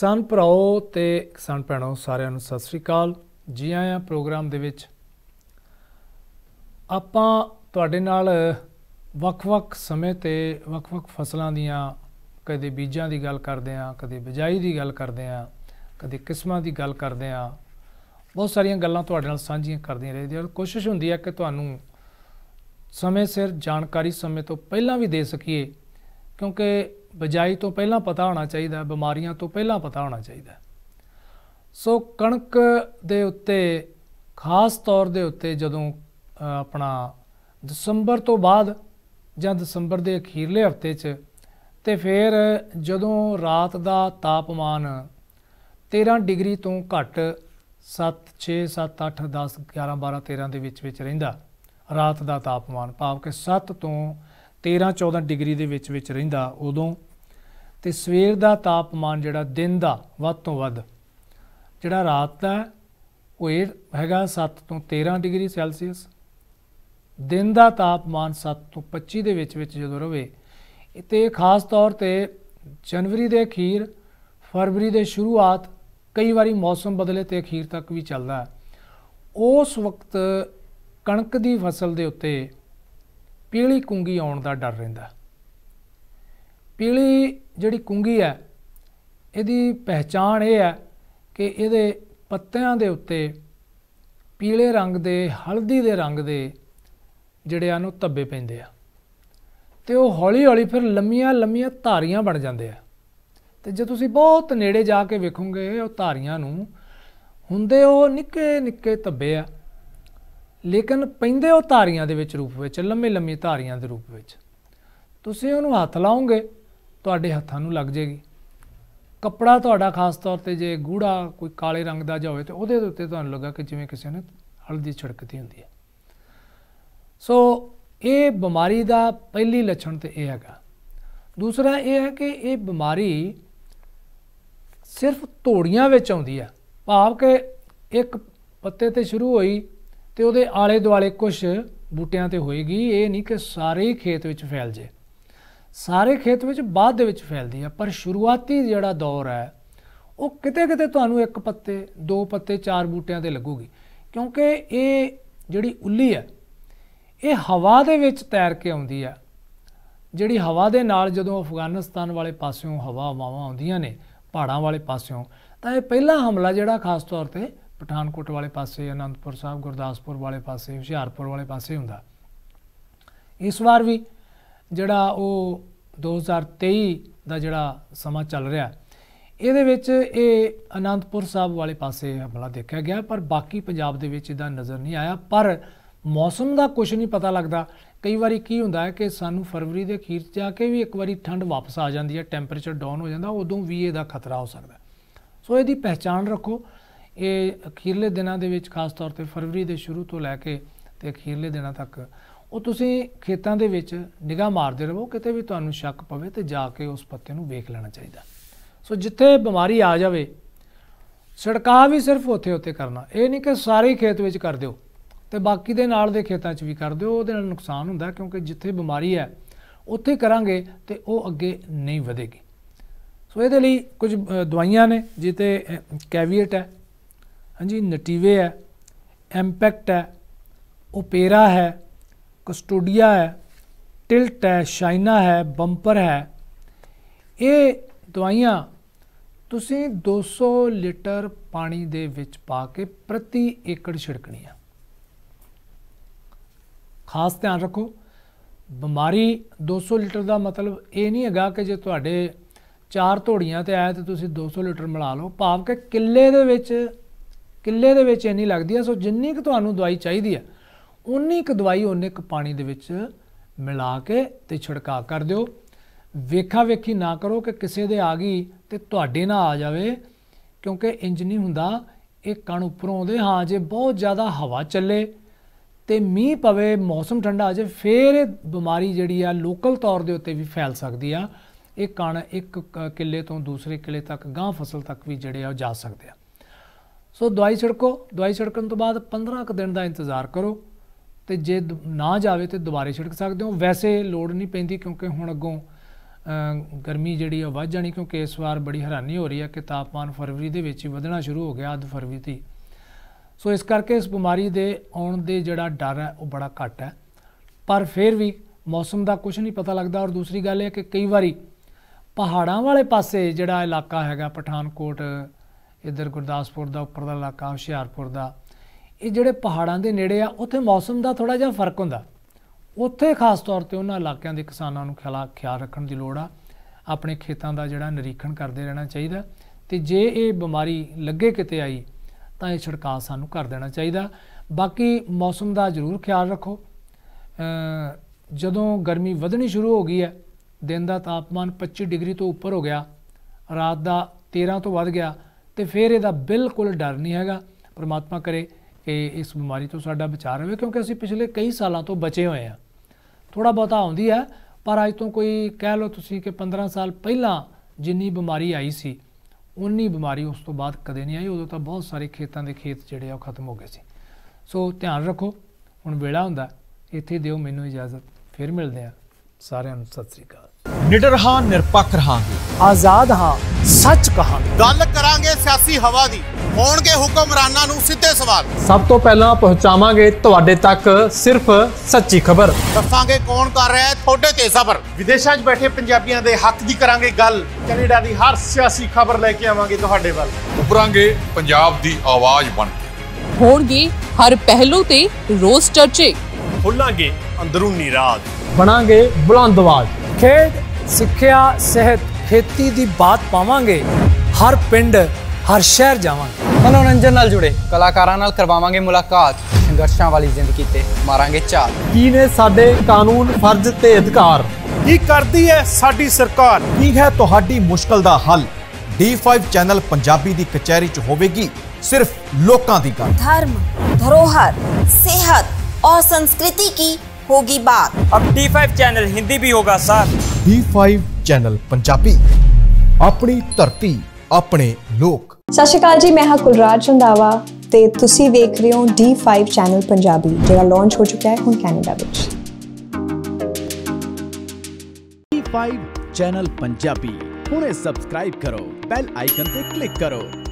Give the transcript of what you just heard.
ਸਨ ਭਰਾਓ ਤੇ ਕਿਸਾਨ ਭੈਣੋ ਸਾਰਿਆਂ ਨੂੰ ਸਤਿ ਸ੍ਰੀ ਅਕਾਲ ਜੀ ਆਇਆਂ ਪ੍ਰੋਗਰਾਮ ਦੇ ਵਿੱਚ ਆਪਾਂ ਤੁਹਾਡੇ ਨਾਲ ਵੱਖ-ਵੱਖ ਸਮੇਂ ਤੇ ਵੱਖ-ਵੱਖ ਫਸਲਾਂ ਦੀਆਂ ਕਦੇ ਬੀਜਾਂ ਦੀ ਗੱਲ ਕਰਦੇ ਆਂ ਕਦੇ ਬਿਜਾਈ ਦੀ ਗੱਲ ਕਰਦੇ ਆਂ ਕਦੇ ਕਿਸਮਾਂ ਦੀ ਗੱਲ ਕਰਦੇ ਆਂ ਬਹੁਤ ਸਾਰੀਆਂ ਗੱਲਾਂ ਤੁਹਾਡੇ ਨਾਲ ਸਾਂਝੀਆਂ ਕਰਦੀਆਂ ਰਹਿੰਦੀਆਂ ਔਰ ਕੋਸ਼ਿਸ਼ ਹੁੰਦੀ ਹੈ ਕਿ ਤੁਹਾਨੂੰ ਸਮੇਂ ਸਿਰ ਜਾਣਕਾਰੀ ਸਮੇਂ ਤੋਂ ਪਹਿਲਾਂ ਵੀ ਦੇ ਸਕੀਏ ਕਿਉਂਕਿ ਬਜਾਈ ਤੋਂ ਪਹਿਲਾਂ ਪਤਾ ਹੋਣਾ ਚਾਹੀਦਾ ਹੈ ਬਿਮਾਰੀਆਂ ਤੋਂ ਪਹਿਲਾਂ ਪਤਾ ਹੋਣਾ ਚਾਹੀਦਾ ਸੋ ਕਣਕ ਦੇ ਉੱਤੇ ਖਾਸ ਤੌਰ ਦੇ ਉੱਤੇ ਜਦੋਂ ਆਪਣਾ ਦਸੰਬਰ ਤੋਂ ਬਾਅਦ ਜਾਂ ਦਸੰਬਰ ਦੇ ਅਖੀਰਲੇ ਹਫਤੇ 'ਚ ਤੇ ਫਿਰ ਜਦੋਂ ਰਾਤ ਦਾ ਤਾਪਮਾਨ 13 ਡਿਗਰੀ ਤੋਂ ਘੱਟ 7 6 7 8 10 11 12 13 ਦੇ ਵਿੱਚ ਵਿੱਚ ਰਹਿੰਦਾ ਰਾਤ ਦਾ ਤਾਪਮਾਨ ਭਾਵ ਕਿ 7 ਤੋਂ 13 14 ਡਿਗਰੀ ਦੇ ਵਿੱਚ ਵਿੱਚ ਰਹਿੰਦਾ ਉਦੋਂ ਤੇ ਸਵੇਰ ਦਾ ਤਾਪਮਾਨ ਜਿਹੜਾ ਦਿਨ ਦਾ ਵੱਧ ਤੋਂ ਵੱਧ ਜਿਹੜਾ ਰਾਤ ਦਾ ਉਹ ਇਹ ਹੈਗਾ 7 ਤੋਂ 13 ਡਿਗਰੀ ਸੈਲਸੀਅਸ ਦਿਨ ਦਾ ਤਾਪਮਾਨ 7 ਤੋਂ 25 ਦੇ ਵਿੱਚ ਵਿੱਚ ਜਦੋਂ ਰਵੇ ਤੇ ਖਾਸ ਤੌਰ ਤੇ ਜਨਵਰੀ ਦੇ ਅਖੀਰ ਫਰਵਰੀ ਦੇ ਸ਼ੁਰੂਆਤ ਕਈ ਵਾਰੀ ਮੌਸਮ ਬਦਲੇ ਤੇ ਅਖੀਰ ਤੱਕ ਵੀ ਚੱਲਦਾ ਹੈ ਉਸ ਵਕਤ ਕਣਕ ਦੀ ਫਸਲ ਦੇ ਉੱਤੇ ਪੀਲੀ ਕੁੰਗੀ ਆਉਣ ਦਾ ਡਰ ਰਹਿੰਦਾ ਪੀਲੀ ਜਿਹੜੀ ਕੁੰਗੀ ਹੈ ਇਹਦੀ ਪਹਿਚਾਨ ਇਹ ਹੈ ਕਿ ਇਹਦੇ ਪੱਤਿਆਂ ਦੇ ਉੱਤੇ ਪੀਲੇ ਰੰਗ ਦੇ ਹਲਦੀ ਦੇ ਰੰਗ ਦੇ ਜਿਹੜੇ ਆ ਨੂੰ ਧੱਬੇ ਪੈਂਦੇ ਆ ਤੇ ਉਹ ਹੌਲੀ-ਹੌਲੀ ਫਿਰ ਲੰਮੀਆਂ-ਲੰਮੀਆਂ ਧਾਰੀਆਂ ਬਣ ਜਾਂਦੇ ਆ ਤੇ ਜੇ ਤੁਸੀਂ ਬਹੁਤ ਨੇੜੇ ਜਾ ਕੇ ਵੇਖੋਗੇ ਉਹ ਧਾਰੀਆਂ ਨੂੰ ਹੁੰਦੇ ਉਹ ਨਿੱਕੇ-ਨਿੱਕੇ ਧੱਬੇ ਆ ਲੇਕਿਨ ਪੈਂਦੇ ਉਹ ਧਾਰੀਆਂ ਦੇ ਵਿੱਚ ਰੂਪ ਵਿੱਚ ਲੰਮੇ ਲੰਮੇ ਧਾਰੀਆਂ ਦੇ ਰੂਪ ਵਿੱਚ ਤੁਸੀਂ ਉਹਨੂੰ ਹੱਥ ਲਾਓਗੇ ਤੁਹਾਡੇ ਹੱਥਾਂ ਨੂੰ ਲੱਗ ਜੇਗੀ ਕੱਪੜਾ ਤੁਹਾਡਾ ਖਾਸ ਤੌਰ ਤੇ ਜੇ ਗੂੜਾ ਕੋਈ ਕਾਲੇ ਰੰਗ ਦਾ ਜਾ ਹੋਵੇ ਤੇ ਉਹਦੇ ਉੱਤੇ ਤੁਹਾਨੂੰ ਲੱਗਾ ਕਿ ਜਿਵੇਂ ਕਿਸੇ ਨੇ ਹਲਦੀ ਛਿੜਕਦੀ ਹੁੰਦੀ ਹੈ ਸੋ ਇਹ ਬਿਮਾਰੀ ਦਾ ਪਹਿਲੀ ਲੱਛਣ ਤੇ ਇਹ ਹੈਗਾ ਦੂਸਰਾ ਇਹ ਹੈ ਕਿ ਇਹ ਬਿਮਾਰੀ ਸਿਰਫ ਤੋੜੀਆਂ ਵਿੱਚ ਆਉਂਦੀ ਆ ਭਾਵ ਕਿ ਇੱਕ ਪੱਤੇ ਤੇ ਸ਼ੁਰੂ ਹੋਈ ਤੇ ਉਹਦੇ ਆਲੇ ਦੁਆਲੇ ਕੁਝ ਬੂਟਿਆਂ ਤੇ ਹੋਏਗੀ ਇਹ ਨਹੀਂ ਕਿ ਸਾਰੇ ਖੇਤ ਵਿੱਚ ਫੈਲ ਜੇ ਸਾਰੇ ਖੇਤ ਵਿੱਚ ਬਾਅਦ ਦੇ ਵਿੱਚ ਫੈਲਦੀ ਹੈ ਪਰ ਸ਼ੁਰੂਆਤੀ ਜਿਹੜਾ ਦੌਰ ਹੈ ਉਹ ਕਿਤੇ ਕਿਤੇ ਤੁਹਾਨੂੰ ਇੱਕ ਪੱਤੇ ਦੋ ਪੱਤੇ ਚਾਰ ਬੂਟਿਆਂ ਤੇ ਲੱਗੂਗੀ ਕਿਉਂਕਿ ਇਹ ਜਿਹੜੀ ਉੱਲੀ ਹੈ ਇਹ ਹਵਾ ਦੇ ਵਿੱਚ ਤੈਰ ਕੇ ਆਉਂਦੀ ਹੈ ਜਿਹੜੀ ਹਵਾ ਦੇ ਨਾਲ ਜਦੋਂ ਅਫਗਾਨਿਸਤਾਨ ਵਾਲੇ ਪਾਸਿਓਂ ਹਵਾ ਵਾਵਾਂ ਆਉਂਦੀਆਂ ਨੇ ਪਹਾੜਾਂ ਵਾਲੇ ਪਾਸਿਓਂ ਤਾਂ ਇਹ ਪਹਿਲਾ ਹਮਲਾ ਜਿਹੜਾ ਖਾਸ ਤੌਰ ਤੇ ਪਠਾਨਕੋਟ ਵਾਲੇ ਪਾਸੇ ਅਨੰਦਪੁਰ ਸਾਹਿਬ ਗੁਰਦਾਸਪੁਰ ਵਾਲੇ ਪਾਸੇ ਹੁਸ਼ਿਆਰਪੁਰ ਵਾਲੇ ਪਾਸੇ ਹੁੰਦਾ ਇਸ ਵਾਰ ਵੀ ਜਿਹੜਾ ਉਹ 2023 ਦਾ ਜਿਹੜਾ ਸਮਾਂ ਚੱਲ ਰਿਹਾ ਇਹਦੇ ਵਿੱਚ ਇਹ ਅਨੰਦਪੁਰ ਸਾਹਿਬ ਵਾਲੇ ਪਾਸੇ ਹਮਲਾ ਦੇਖਿਆ ਗਿਆ ਪਰ ਬਾਕੀ ਪੰਜਾਬ ਦੇ ਵਿੱਚ ਇਹਦਾ ਨਜ਼ਰ ਨਹੀਂ ਆਇਆ ਪਰ ਮੌਸਮ ਦਾ ਕੁਝ ਨਹੀਂ ਪਤਾ ਲੱਗਦਾ ਕਈ ਵਾਰੀ ਕੀ ਹੁੰਦਾ ਹੈ ਕਿ ਸਾਨੂੰ ਫਰਵਰੀ ਦੇ ਅਖੀਰ ਜਾ ਕੇ ਵੀ ਇੱਕ ਵਾਰੀ ਠੰਡ ਵਾਪਸ ਆ ਜਾਂਦੀ ਹੈ ਟੈਂਪਰੇਚਰ ਡਾਊਨ ਹੋ ਜਾਂਦਾ ਉਦੋਂ ਵੀ ਇਹਦਾ ਖਤਰਾ ਹੋ ਸਕਦਾ ਸੋ ਇਹਦੀ ਪਹਿਚਾਣ ਰੱਖੋ ਇਹ ਅਖੀਰਲੇ ਦਿਨਾਂ ਦੇ ਵਿੱਚ ਖਾਸ ਤੌਰ ਤੇ ਫਰਵਰੀ ਦੇ ਸ਼ੁਰੂ ਤੋਂ ਲੈ ਕੇ ਤੇ ਅਖੀਰਲੇ ਦਿਨਾਂ ਤੱਕ ਉਹ ਤੁਸੀਂ ਖੇਤਾਂ ਦੇ ਵਿੱਚ ਨਿਗਾਹ ਮਾਰਦੇ ਰਹੋ ਕਿਤੇ ਵੀ ਤੁਹਾਨੂੰ ਸ਼ੱਕ ਪਵੇ ਤੇ ਜਾ ਕੇ ਉਸ ਪੱਤੇ ਨੂੰ ਵੇਖ ਲੈਣਾ ਚਾਹੀਦਾ ਸੋ ਜਿੱਥੇ ਬਿਮਾਰੀ ਆ ਜਾਵੇ ਛਿੜਕਾਅ ਵੀ ਸਿਰਫ ਉੱਥੇ ਉੱਤੇ ਕਰਨਾ ਇਹ ਨਹੀਂ ਕਿ ਸਾਰੇ ਖੇਤ ਵਿੱਚ ਕਰ ਦਿਓ ਤੇ ਬਾਕੀ ਦੇ ਨਾਲ ਦੇ ਖੇਤਾਂ 'ਚ ਵੀ ਕਰ ਦਿਓ ਉਹਦੇ ਨਾਲ ਨੁਕਸਾਨ ਹੁੰਦਾ ਕਿਉਂਕਿ ਜਿੱਥੇ ਬਿਮਾਰੀ ਹੈ ਉੱਥੇ ਕਰਾਂਗੇ ਤੇ ਉਹ ਅੱਗੇ ਨਹੀਂ ਵਧੇਗੀ ਸੋ ਇਹਦੇ ਲਈ ਕੁਝ ਦਵਾਈਆਂ ਨੇ ਜਿਤੇ ਕੈਵੀਏਟ ਹੈ ਹਾਂਜੀ ਨਟੀਵੇ ਹੈ ਇੰਪੈਕਟ ਹੈ ਉਪੇਰਾ ਹੈ ਕਸਟੋਡੀਆ ਹੈ ਟਿਲਟ ਹੈ ਸ਼ਾਈਨਾ ਹੈ ਬੰਪਰ ਹੈ ਇਹ ਦਵਾਈਆਂ ਤੁਸੀਂ 200 ਲੀਟਰ ਪਾਣੀ ਦੇ ਵਿੱਚ ਪਾ ਕੇ ਪ੍ਰਤੀ ਏਕੜ ਛਿੜਕਣੀ ਹੈ ਖਾਸ ਧਿਆਨ ਰੱਖੋ ਬਿਮਾਰੀ 200 ਲੀਟਰ ਦਾ ਮਤਲਬ ਇਹ ਨਹੀਂ ਹੈਗਾ ਕਿ ਜੇ ਤੁਹਾਡੇ ਚਾਰ ਧੋੜੀਆਂ ਤੇ ਆਇਆ ਤੇ ਤੁਸੀਂ 200 ਲੀਟਰ ਮਿਲਾ ਲਓ ਭਾਵ ਕਿ ਕਿੱਲੇ ਦੇ ਵਿੱਚ ਕਿੱਲੇ ਦੇ ਵਿੱਚ ਇੰਨੀ ਲੱਗਦੀ ਹੈ ਸੋ ਜਿੰਨੀ ਕਿ ਤੁਹਾਨੂੰ ਦਵਾਈ ਚਾਹੀਦੀ ਹੈ ਉਨੀ ਕੁ ਦਵਾਈ ਉਨੇ ਕੁ ਪਾਣੀ ਦੇ ਵਿੱਚ ਮਿਲਾ ਕੇ ਤੇ ਛਿੜਕਾ ਕਰ ਦਿਓ ਵੇਖਾ ਵੇਖੀ ਨਾ ਕਰੋ ਕਿ ਕਿਸੇ ਦੇ ਆ ਗਈ ਤੇ ਤੁਹਾਡੇ ਨਾਲ ਆ ਜਾਵੇ ਕਿਉਂਕਿ ਇੰਜ ਨਹੀਂ ਹੁੰਦਾ ਇਹ ਕਣ ਉੱਪਰੋਂ ਆਉਂਦੇ ਹਾਂ ਜੇ ਬਹੁਤ ਜ਼ਿਆਦਾ ਹਵਾ ਚੱਲੇ ਤੇ ਮੀਂਹ ਪਵੇ ਮੌਸਮ ਠੰਡਾ ਹੋ ਜਾਵੇ ਫੇਰ ਇਹ ਬਿਮਾਰੀ ਜਿਹੜੀ ਆ ਲੋਕਲ ਤੌਰ ਦੇ ਉੱਤੇ ਵੀ ਫੈਲ ਸਕਦੀ ਆ ਇਹ ਕਣ ਇੱਕ ਕਿੱਲੇ ਤੋਂ ਦੂਸਰੇ ਕਿੱਲੇ ਤੱਕ ਗਾਂ ਫਸਲ ਤੱਕ ਵੀ ਜਿਹੜੇ ਆ ਜਾ ਸਕਦੇ ਆ ਸੋ ਦਵਾਈ ਛਿੜਕੋ ਦਵਾਈ ਛਿੜਕਣ ਤੋਂ ਬਾਅਦ 15 ਕ ਦਿਨ ਦਾ ਇੰਤਜ਼ਾਰ ਕਰੋ ਤੇ ਜੇ ਨਾ ਜਾਵੇ ਤੇ ਦੁਬਾਰੇ ਛਿੜਕ ਸਕਦੇ ਹੋ ਵੈਸੇ ਲੋੜ ਨਹੀਂ ਪੈਂਦੀ ਕਿਉਂਕਿ ਹੁਣ ਅੱਗੋਂ ਗਰਮੀ ਜਿਹੜੀ ਆ ਵੱਧ ਜਾਣੀ ਕਿਉਂਕਿ ਇਸ ਵਾਰ ਬੜੀ ਹੈਰਾਨੀ ਹੋ ਰਹੀ ਹੈ ਕਿ ਤਾਪਮਾਨ ਫਰਵਰੀ ਦੇ ਵਿੱਚ ਹੀ ਵਧਣਾ ਸ਼ੁਰੂ ਹੋ ਗਿਆ ਅੱਧ ਫਰਵਰੀ ਦੀ ਸੋ ਇਸ ਕਰਕੇ ਇਸ ਬਿਮਾਰੀ ਦੇ ਆਉਣ ਦੇ ਜਿਹੜਾ ਡਰ ਹੈ ਉਹ ਬੜਾ ਘੱਟ ਹੈ ਪਰ ਫਿਰ ਵੀ ਮੌਸਮ ਦਾ ਕੁਝ ਨਹੀਂ ਪਤਾ ਲੱਗਦਾ ਔਰ ਦੂਸਰੀ ਗੱਲ ਇਹ ਕਿ ਕਈ ਵਾਰੀ ਪਹਾੜਾਂ ਵਾਲੇ ਪਾਸੇ ਜਿਹੜਾ ਇਲਾਕਾ ਹੈਗਾ ਪਠਾਨਕੋਟ ਇਧਰ ਗੁਰਦਾਸਪੁਰ ਦਾ ਉੱਪਰ ਦਾ ਇਲਾਕਾ ਹੁਸ਼ਿਆਰਪੁਰ ਦਾ ਇਹ ਜਿਹੜੇ ਪਹਾੜਾਂ ਦੇ ਨੇੜੇ ਆ ਉੱਥੇ ਮੌਸਮ ਦਾ ਥੋੜਾ ਜਿਹਾ ਫਰਕ ਹੁੰਦਾ ਉੱਥੇ ਖਾਸ ਤੌਰ ਤੇ ਉਹਨਾਂ ਇਲਾਕਿਆਂ ਦੇ ਕਿਸਾਨਾਂ ਨੂੰ ਖਿਆਲ ਰੱਖਣ ਦੀ ਲੋੜ ਆ ਆਪਣੇ ਖੇਤਾਂ ਦਾ ਜਿਹੜਾ ਨਿਰੀਖਣ ਕਰਦੇ ਰਹਿਣਾ ਚਾਹੀਦਾ ਤੇ ਜੇ ਇਹ ਬਿਮਾਰੀ ਲੱਗੇ ਕਿਤੇ ਆਈ ਤਾਂ ਇਹ ਛਿੜਕਾਅ ਸਾਨੂੰ ਕਰ ਦੇਣਾ ਚਾਹੀਦਾ ਬਾਕੀ ਮੌਸਮ ਦਾ ਜ਼ਰੂਰ ਖਿਆਲ ਰੱਖੋ ਜਦੋਂ ਗਰਮੀ ਵਧਣੀ ਸ਼ੁਰੂ ਹੋ ਗਈ ਹੈ ਦਿਨ ਦਾ ਤਾਪਮਾਨ 25 ਡਿਗਰੀ ਤੋਂ ਉੱਪਰ ਹੋ ਗਿਆ ਰਾਤ ਦਾ 13 ਤੋਂ ਵੱਧ ਗਿਆ ਤੇ ਫਿਰ ਇਹਦਾ ਬਿਲਕੁਲ ਡਰ ਨਹੀਂ ਹੈਗਾ ਪ੍ਰਮਾਤਮਾ ਕਰੇ ਕਿ ਇਸ ਬਿਮਾਰੀ ਤੋਂ ਸਾਡਾ ਵਿਚਾਰ ਰਹੇ ਕਿਉਂਕਿ ਅਸੀਂ ਪਿਛਲੇ ਕਈ ਸਾਲਾਂ ਤੋਂ ਬਚੇ ਹੋਏ ਆ ਥੋੜਾ ਬਹੁਤਾ ਆਉਂਦੀ ਹੈ ਪਰ ਅੱਜ ਤੋਂ ਕੋਈ ਕਹਿ ਲਓ ਤੁਸੀਂ ਕਿ 15 ਸਾਲ ਪਹਿਲਾਂ ਜਿੰਨੀ ਬਿਮਾਰੀ ਆਈ ਸੀ ਉਨੀ ਬਿਮਾਰੀ ਉਸ ਤੋਂ ਬਾਅਦ ਕਦੇ ਨਹੀਂ ਆਈ ਉਦੋਂ ਤਾਂ ਬਹੁਤ ਸਾਰੇ ਖੇਤਾਂ ਦੇ ਖੇਤ ਜਿਹੜੇ ਆ ਉਹ ਖਤਮ ਹੋ ਗਏ ਸੀ ਸੋ ਧਿਆਨ ਰੱਖੋ ਹੁਣ ਵੇਲਾ ਹੁੰਦਾ ਇੱਥੇ ਦਿਓ ਮੈਨੂੰ ਇਜਾਜ਼ਤ ਫਿਰ ਮਿਲਦੇ ਆ ਸਾਰਿਆਂ ਨੂੰ ਸਤਿ ਸ੍ਰੀ ਅਕਾਲ ਨਿਡਰ ਹਾਂ ਨਿਰਪੱਖ ਰਹਾਂਗੇ ਆਜ਼ਾਦ ਹਾਂ ਸੱਚ ਕਹਾਂਗੇ ਗੱਲ ਕਰਾਂਗੇ ਸਿਆਸੀ ਹਵਾ ਦੀ ਹੋਣਗੇ ਹੁਕਮਰਾਨਾਂ ਨੂੰ ਸਿੱਧੇ ਸਵਾਲ ਸਭ ਤੋਂ ਪਹਿਲਾਂ ਪਹੁੰਚਾਵਾਂਗੇ ਤੁਹਾਡੇ ਤੱਕ ਸਿਰਫ ਸੱਚੀ ਖਬਰ ਦੱਸਾਂਗੇ ਕੌਣ ਕਰ ਰਿਹਾ ਹੈ ਤੁਹਾਡੇ ਤੇ ਸਬਰ ਵਿਦੇਸ਼ਾਂ 'ਚ ਬੈਠੇ ਪੰਜਾਬੀਆਂ ਦੇ ਹੱਕ ਦੀ ਕਰਾਂਗੇ ਗੱਲ ਕੈਨੇਡਾ ਦੀ ਹਰ ਸਿਆਸੀ ਖਬਰ ਲੈ ਕੇ ਆਵਾਂਗੇ ਤੁਹਾਡੇ ਵੱਲ ਉਪਰਾਂਗੇ ਪੰਜਾਬ ਦੀ ਆਵਾਜ਼ ਬਣ ਕੇ ਹੋਣਗੇ ਹਰ ਪਹਿਲੂ ਤੇ ਰੋਜ਼ ਚਰਚੇ ਖੁੱਲਾਂਗੇ ਅੰਦਰੂਨੀ ਰਾਜ ਬਣਾਂਗੇ ਬੁਲੰਦ ਆਵਾਜ਼ ਖੇਡ ਸਿੱਖਿਆ ਸਿਹਤ ਖੇਤੀ ਦੀ ਬਾਤ ਪਾਵਾਂਗੇ ਹਰ ਪਿੰਡ ਹਰ ਸ਼ਹਿਰ ਜਾਵਾਂਗੇ ਮਨੋਰੰਜਨ ਨਾਲ ਜੁੜੇ ਕਲਾਕਾਰਾਂ ਨਾਲ ਕਰਵਾਵਾਂਗੇ ਮੁਲਾਕਾਤ ਸੰਘਰਸ਼ਾਂ ਵਾਲੀ ਜ਼ਿੰਦਗੀ ਤੇ ਮਾਰਾਂਗੇ ਝਾਲ ਕੀ ਨੇ ਸਾਡੇ ਕਾਨੂੰਨ ਫਰਜ਼ ਤੇ ਅਧਿਕਾਰ ਕੀ ਕਰਦੀ ਹੈ ਸਾਡੀ ਸਰਕਾਰ ਕੀ ਹੈ ਤੁਹਾਡੀ ਮੁਸ਼ਕਲ ਦਾ ਹੱਲ D5 ਚੈਨਲ ਪੰਜਾਬੀ ਦੀ ਕਚਹਿਰੀ 'ਚ ਹੋਵੇਗੀ ਸਿਰਫ ਲੋਕਾਂ ਦੀ ਗੱਲ ਧਰਮ ਧਰੋਹਰ ਸਿਹਤ ਔਰ ਸੰਸਕ੍ਰਿਤੀ ਕੀ ਹੋਗੀ ਬਾਤ ਅਬ D5 ਚੈਨਲ ਹਿੰਦੀ ਵੀ ਹੋਗਾ ਸਰ D5 ਚੈਨਲ ਪੰਜਾਬੀ ਆਪਣੀ ਧਰਤੀ ਆਪਣੇ ਲੋਕ ਸਤਿ ਸ਼੍ਰੀ ਅਕਾਲ ਜੀ ਮੈਂ ਹਾਂ ਕੁਲਰਾਜ ਰੰਦਾਵਾ ਤੇ ਤੁਸੀਂ ਵੇਖ ਰਹੇ ਹੋ D5 ਚੈਨਲ ਪੰਜਾਬੀ ਜਿਹੜਾ ਲਾਂਚ ਹੋ ਚੁੱਕਾ ਹੈ ਹੁਣ ਕੈਨੇਡਾ ਵਿੱਚ D5 ਚੈਨਲ ਪੰਜਾਬੀ ਹੁਣੇ ਸਬਸਕ੍ਰਾਈਬ ਕਰੋ ਬੈਲ ਆਈਕਨ ਤੇ ਕਲਿੱਕ ਕਰੋ